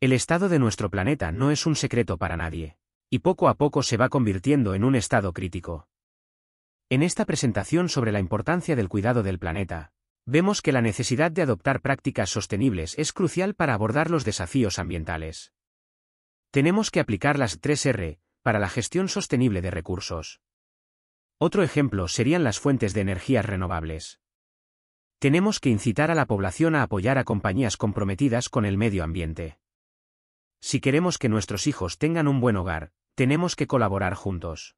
El estado de nuestro planeta no es un secreto para nadie, y poco a poco se va convirtiendo en un estado crítico. En esta presentación sobre la importancia del cuidado del planeta, vemos que la necesidad de adoptar prácticas sostenibles es crucial para abordar los desafíos ambientales. Tenemos que aplicar las 3R para la gestión sostenible de recursos. Otro ejemplo serían las fuentes de energías renovables. Tenemos que incitar a la población a apoyar a compañías comprometidas con el medio ambiente. Si queremos que nuestros hijos tengan un buen hogar, tenemos que colaborar juntos.